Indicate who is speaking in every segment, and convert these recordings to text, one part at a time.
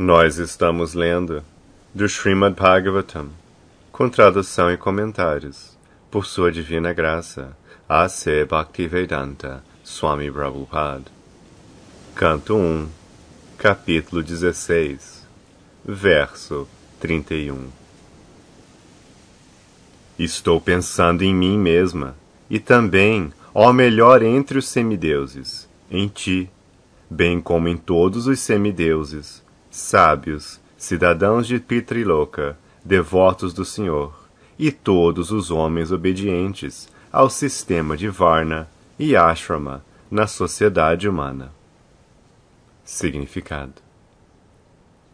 Speaker 1: Nós estamos lendo do Srimad Bhagavatam, com tradução e comentários, por sua divina graça, A.C. Bhaktivedanta Swami Prabhupada. Canto 1, capítulo 16, verso 31. Estou pensando em mim mesma, e também, ó melhor entre os semideuses, em ti, bem como em todos os semideuses, sábios, cidadãos de Pitriloca, devotos do Senhor, e todos os homens obedientes ao sistema de Varna e Ashrama na sociedade humana. Significado: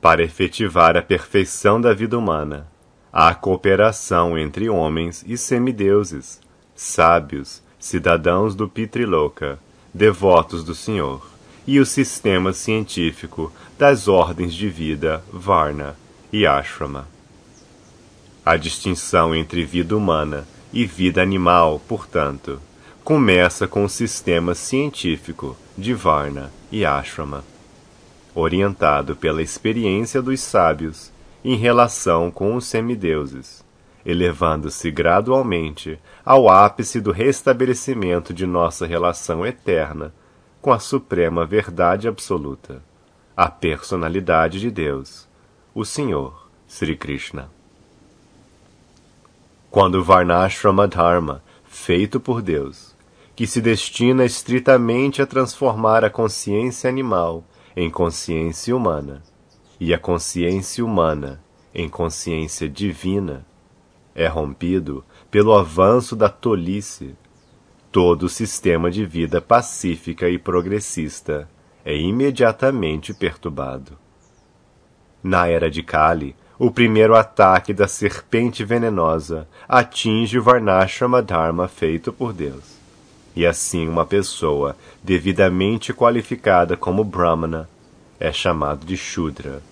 Speaker 1: Para efetivar a perfeição da vida humana, há cooperação entre homens e semideuses, sábios, cidadãos do Pitriloca, devotos do Senhor e o sistema científico das ordens de vida Varna e Ashrama. A distinção entre vida humana e vida animal, portanto, começa com o sistema científico de Varna e Ashrama, orientado pela experiência dos sábios em relação com os semideuses, elevando-se gradualmente ao ápice do restabelecimento de nossa relação eterna com a suprema verdade absoluta, a personalidade de Deus, o Senhor, Sri Krishna. Quando o Varnashrama Dharma, feito por Deus, que se destina estritamente a transformar a consciência animal em consciência humana e a consciência humana em consciência divina, é rompido pelo avanço da tolice todo sistema de vida pacífica e progressista é imediatamente perturbado. Na era de Kali, o primeiro ataque da serpente venenosa atinge o varnashrama Dharma feito por Deus. E assim uma pessoa devidamente qualificada como Brahmana é chamado de Shudra,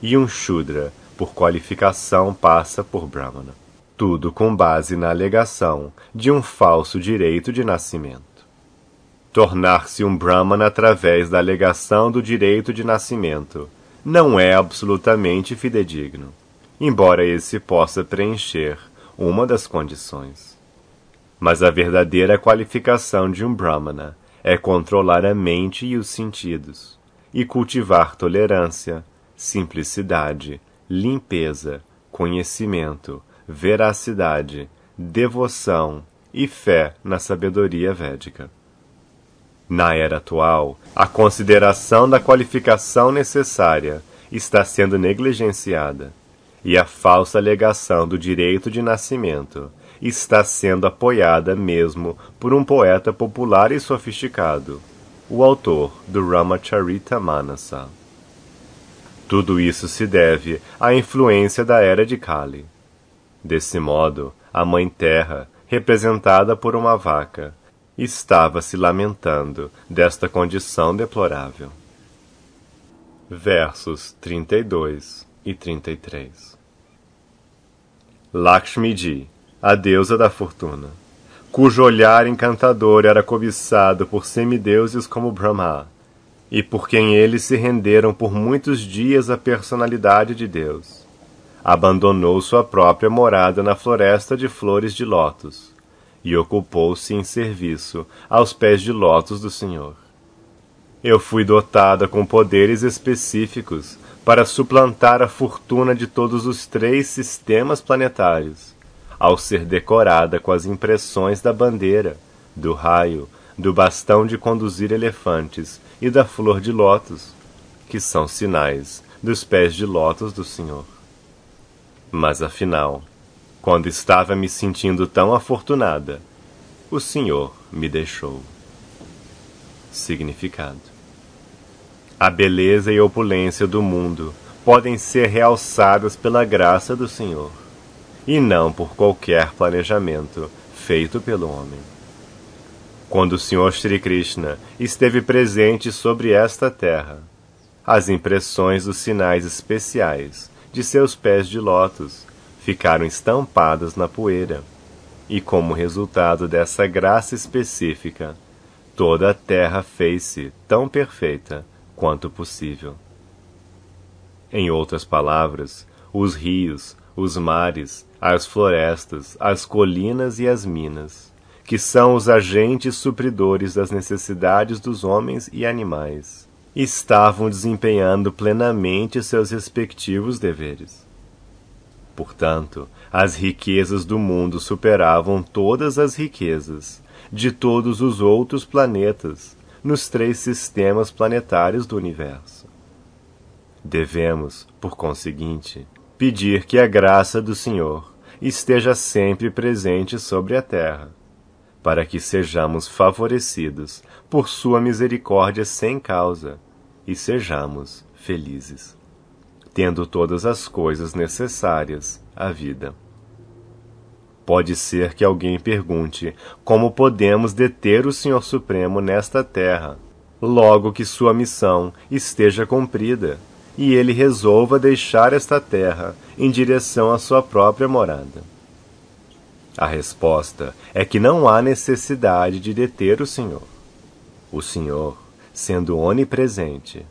Speaker 1: e um Shudra, por qualificação, passa por Brahmana tudo com base na alegação de um falso direito de nascimento. Tornar-se um Brahman através da alegação do direito de nascimento não é absolutamente fidedigno, embora esse possa preencher uma das condições. Mas a verdadeira qualificação de um Brahmana é controlar a mente e os sentidos, e cultivar tolerância, simplicidade, limpeza, conhecimento, veracidade, devoção e fé na sabedoria védica. Na era atual, a consideração da qualificação necessária está sendo negligenciada e a falsa alegação do direito de nascimento está sendo apoiada mesmo por um poeta popular e sofisticado, o autor do Ramacharita Manasa. Tudo isso se deve à influência da era de Kali. Desse modo, a Mãe Terra, representada por uma vaca, estava se lamentando desta condição deplorável. Versos 32 e 33 Lakshmiji, a deusa da fortuna, cujo olhar encantador era cobiçado por semideuses como Brahma, e por quem eles se renderam por muitos dias à personalidade de Deus abandonou sua própria morada na floresta de flores de lótus e ocupou-se em serviço aos pés de lótus do Senhor. Eu fui dotada com poderes específicos para suplantar a fortuna de todos os três sistemas planetários, ao ser decorada com as impressões da bandeira, do raio, do bastão de conduzir elefantes e da flor de lótus, que são sinais dos pés de lótus do Senhor. Mas afinal, quando estava me sentindo tão afortunada, o Senhor me deixou. Significado: A beleza e opulência do mundo podem ser realçadas pela graça do Senhor, e não por qualquer planejamento feito pelo homem. Quando o Senhor Sri Krishna esteve presente sobre esta terra, as impressões dos sinais especiais de seus pés de lótus ficaram estampadas na poeira. E como resultado dessa graça específica, toda a terra fez-se tão perfeita quanto possível. Em outras palavras, os rios, os mares, as florestas, as colinas e as minas, que são os agentes supridores das necessidades dos homens e animais estavam desempenhando plenamente seus respectivos deveres. Portanto, as riquezas do mundo superavam todas as riquezas de todos os outros planetas nos três sistemas planetários do universo. Devemos, por conseguinte, pedir que a graça do Senhor esteja sempre presente sobre a terra, para que sejamos favorecidos por sua misericórdia sem causa e sejamos felizes, tendo todas as coisas necessárias à vida. Pode ser que alguém pergunte: como podemos deter o Senhor Supremo nesta terra, logo que sua missão esteja cumprida e ele resolva deixar esta terra em direção à sua própria morada? A resposta é que não há necessidade de deter o Senhor. O Senhor sendo onipresente,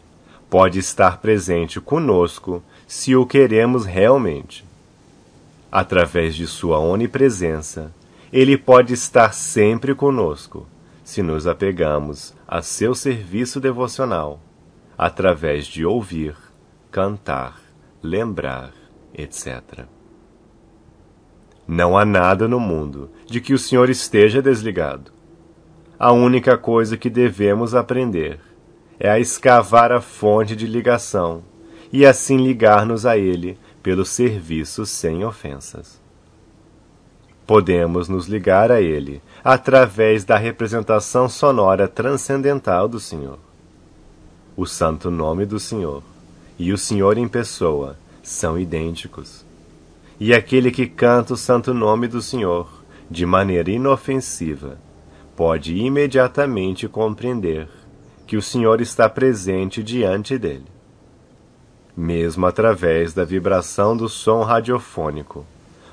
Speaker 1: pode estar presente conosco se o queremos realmente. Através de sua onipresença, ele pode estar sempre conosco se nos apegamos a seu serviço devocional, através de ouvir, cantar, lembrar, etc. Não há nada no mundo de que o Senhor esteja desligado a única coisa que devemos aprender é a escavar a fonte de ligação e assim ligar-nos a ele pelo serviço sem ofensas. Podemos nos ligar a ele através da representação sonora transcendental do Senhor. O santo nome do Senhor e o Senhor em pessoa são idênticos. E aquele que canta o santo nome do Senhor de maneira inofensiva pode imediatamente compreender que o Senhor está presente diante dele, mesmo através da vibração do som radiofônico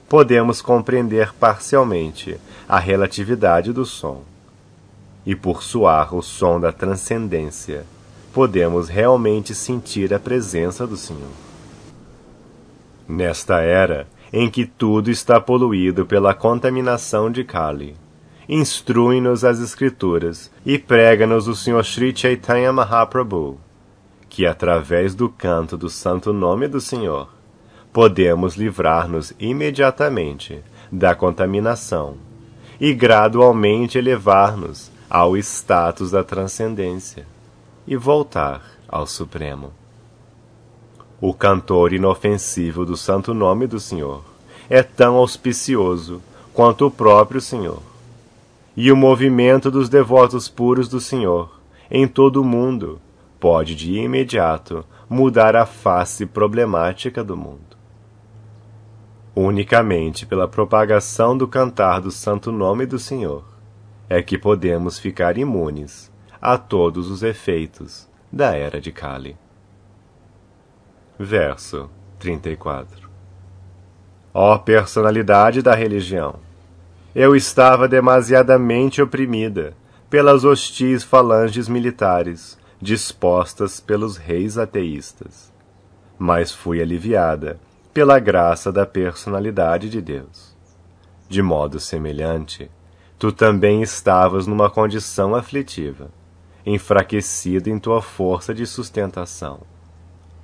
Speaker 1: podemos compreender parcialmente a relatividade do som. E por soar o som da transcendência, podemos realmente sentir a presença do Senhor. Nesta era em que tudo está poluído pela contaminação de Kali, instrui-nos as Escrituras e prega-nos o Senhor Sri Chaitanya Mahaprabhu, que através do canto do santo nome do Senhor podemos livrar-nos imediatamente da contaminação e gradualmente elevar-nos ao status da transcendência e voltar ao Supremo. O cantor inofensivo do santo nome do Senhor é tão auspicioso quanto o próprio Senhor e o movimento dos devotos puros do Senhor em todo o mundo pode de imediato mudar a face problemática do mundo. Unicamente pela propagação do cantar do Santo Nome do Senhor é que podemos ficar imunes a todos os efeitos da Era de Kali. Verso 34 Ó personalidade da religião! Eu estava demasiadamente oprimida pelas hostis falanges militares dispostas pelos reis ateístas. Mas fui aliviada pela graça da personalidade de Deus. De modo semelhante, tu também estavas numa condição aflitiva, enfraquecido em tua força de sustentação.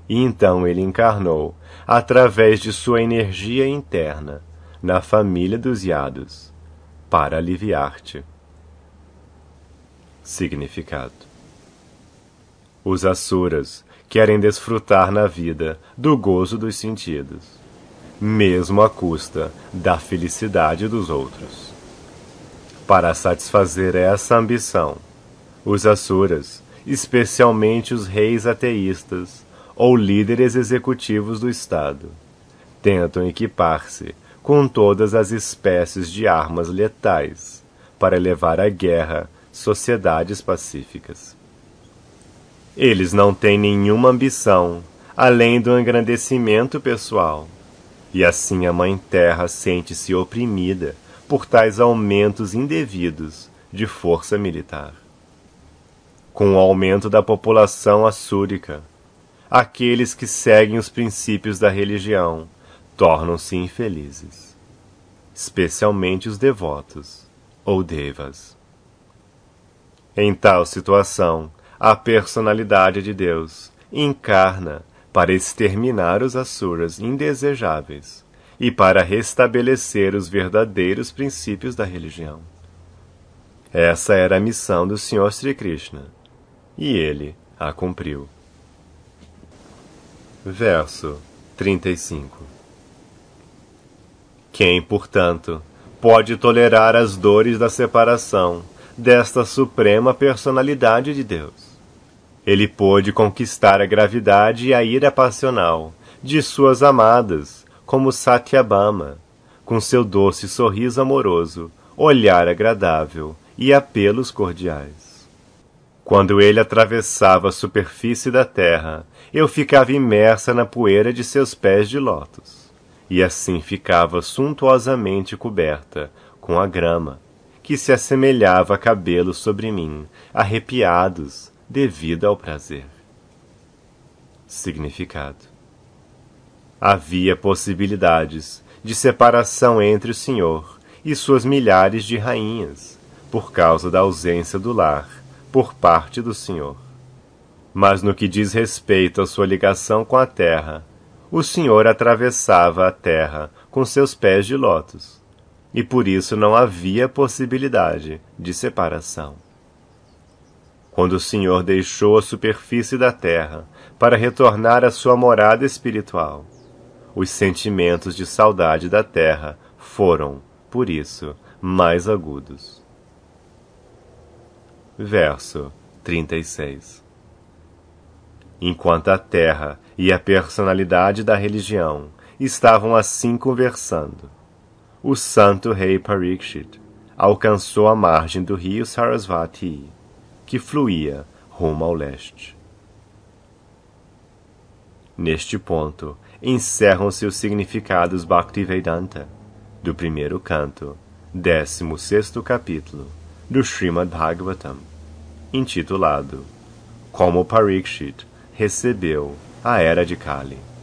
Speaker 1: E então ele encarnou, através de sua energia interna, na família dos Iados, para aliviar-te. Significado: Os Asuras querem desfrutar na vida do gozo dos sentidos, mesmo à custa da felicidade dos outros. Para satisfazer essa ambição, os Asuras, especialmente os reis ateístas ou líderes executivos do Estado, tentam equipar-se com todas as espécies de armas letais, para levar à guerra sociedades pacíficas. Eles não têm nenhuma ambição além do engrandecimento pessoal. E assim a Mãe Terra sente-se oprimida por tais aumentos indevidos de força militar. Com o aumento da população assúrica, aqueles que seguem os princípios da religião tornam-se infelizes, especialmente os devotos ou devas. Em tal situação, a personalidade de Deus encarna para exterminar os asuras indesejáveis e para restabelecer os verdadeiros princípios da religião. Essa era a missão do Senhor Sri Krishna, e ele a cumpriu. Verso 35 quem, portanto, pode tolerar as dores da separação desta suprema personalidade de Deus? Ele pôde conquistar a gravidade e a ira passional de suas amadas, como Satyabama, com seu doce sorriso amoroso, olhar agradável e apelos cordiais. Quando ele atravessava a superfície da terra, eu ficava imersa na poeira de seus pés de lótus e assim ficava suntuosamente coberta com a grama, que se assemelhava a cabelos sobre mim, arrepiados devido ao prazer. Significado: Havia possibilidades de separação entre o Senhor e suas milhares de rainhas, por causa da ausência do lar por parte do Senhor. Mas no que diz respeito à sua ligação com a terra, o Senhor atravessava a terra com seus pés de lótus, e por isso não havia possibilidade de separação. Quando o Senhor deixou a superfície da terra para retornar à sua morada espiritual, os sentimentos de saudade da terra foram, por isso, mais agudos. Verso 36 Enquanto a terra e a personalidade da religião estavam assim conversando. O santo rei Parikshit alcançou a margem do rio Sarasvati, que fluía rumo ao leste. Neste ponto, encerram-se os significados Bhaktivedanta, do primeiro canto, 16 sexto capítulo, do Srimad Bhagavatam, intitulado Como Parikshit recebeu a era de Kali.